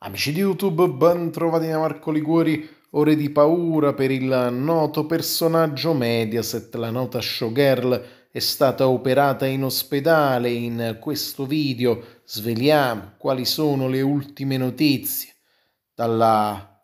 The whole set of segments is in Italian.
Amici di YouTube, ben trovati da Marco Liguori, ore di paura per il noto personaggio Mediaset, la nota showgirl è stata operata in ospedale. In questo video sveliamo quali sono le ultime notizie dalla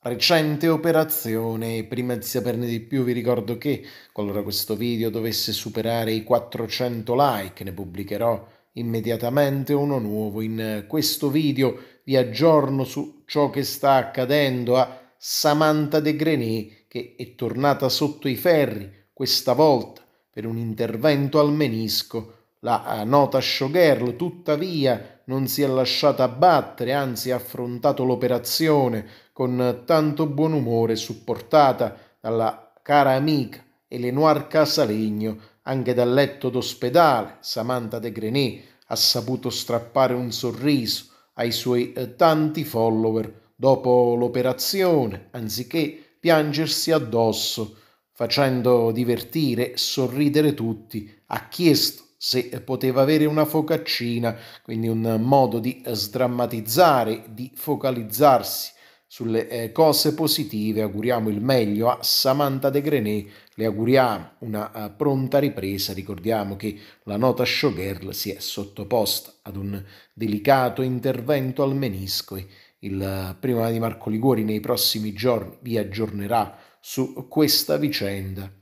recente operazione. Prima di saperne di più vi ricordo che qualora questo video dovesse superare i 400 like ne pubblicherò immediatamente uno nuovo. In questo video vi aggiorno su ciò che sta accadendo a Samantha de Grenet che è tornata sotto i ferri, questa volta per un intervento al menisco. La eh, nota showgirl tuttavia non si è lasciata abbattere, anzi ha affrontato l'operazione con tanto buon umore supportata dalla cara amica Elenoir Casalegno, anche dal letto d'ospedale Samantha de Grenet ha saputo strappare un sorriso ai suoi eh, tanti follower dopo l'operazione, anziché piangersi addosso, facendo divertire e sorridere tutti, ha chiesto se poteva avere una focaccina, quindi un modo di sdrammatizzare, di focalizzarsi sulle eh, cose positive auguriamo il meglio a Samantha De Grenet, le auguriamo una eh, pronta ripresa, ricordiamo che la nota showgirl si è sottoposta ad un delicato intervento al menisco e il eh, primo di Marco Liguori nei prossimi giorni vi aggiornerà su questa vicenda.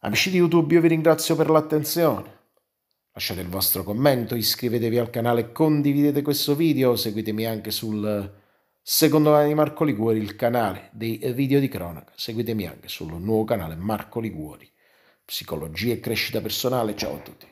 Amici di YouTube io vi ringrazio per l'attenzione. Lasciate il vostro commento, iscrivetevi al canale, condividete questo video, seguitemi anche sul Secondo me Vanni Marco Liguori, il canale dei video di cronaca. Seguitemi anche sul nuovo canale Marco Liguori. Psicologia e crescita personale. Ciao a tutti.